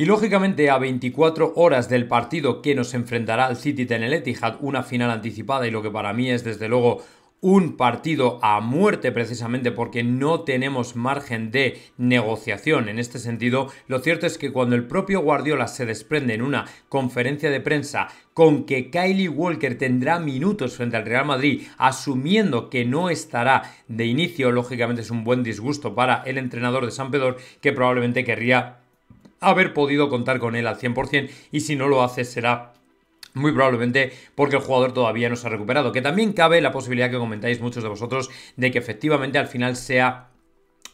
Y lógicamente a 24 horas del partido que nos enfrentará al City en el Etihad, una final anticipada y lo que para mí es desde luego un partido a muerte precisamente porque no tenemos margen de negociación en este sentido, lo cierto es que cuando el propio Guardiola se desprende en una conferencia de prensa con que Kylie Walker tendrá minutos frente al Real Madrid, asumiendo que no estará de inicio, lógicamente es un buen disgusto para el entrenador de San Pedro que probablemente querría haber podido contar con él al 100% y si no lo hace será muy probablemente porque el jugador todavía no se ha recuperado. Que también cabe la posibilidad que comentáis muchos de vosotros de que efectivamente al final sea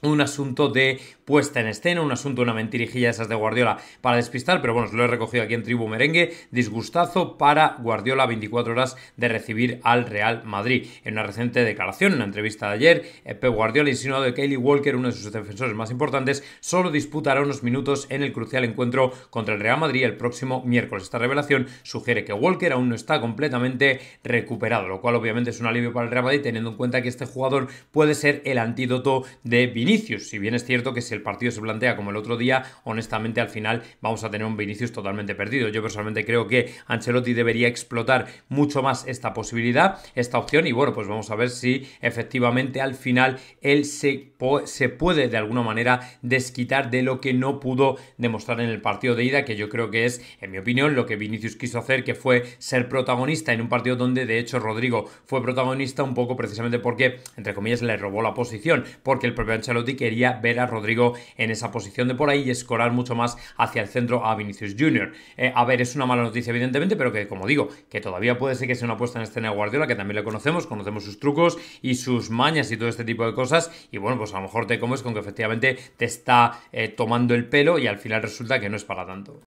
un asunto de puesta en escena, un asunto, una mentirijilla esas de Guardiola para despistar, pero bueno, os lo he recogido aquí en Tribu Merengue, disgustazo para Guardiola 24 horas de recibir al Real Madrid. En una reciente declaración, en una entrevista de ayer, eh, Pep Guardiola insinuó de que Kelly Walker, uno de sus defensores más importantes, solo disputará unos minutos en el crucial encuentro contra el Real Madrid el próximo miércoles. Esta revelación sugiere que Walker aún no está completamente recuperado, lo cual obviamente es un alivio para el Real Madrid teniendo en cuenta que este jugador puede ser el antídoto de Vinicius si bien es cierto que si el partido se plantea como el otro día, honestamente al final vamos a tener un Vinicius totalmente perdido. Yo personalmente creo que Ancelotti debería explotar mucho más esta posibilidad, esta opción y bueno, pues vamos a ver si efectivamente al final él se, se puede de alguna manera desquitar de lo que no pudo demostrar en el partido de ida, que yo creo que es, en mi opinión, lo que Vinicius quiso hacer, que fue ser protagonista en un partido donde de hecho Rodrigo fue protagonista un poco precisamente porque, entre comillas, le robó la posición, porque el propio Ancelotti y quería ver a Rodrigo en esa posición de por ahí y escorar mucho más hacia el centro a Vinicius Junior. Eh, a ver, es una mala noticia evidentemente, pero que como digo, que todavía puede ser que sea una puesta en escena de Guardiola, que también lo conocemos, conocemos sus trucos y sus mañas y todo este tipo de cosas. Y bueno, pues a lo mejor te comes con que efectivamente te está eh, tomando el pelo y al final resulta que no es para tanto.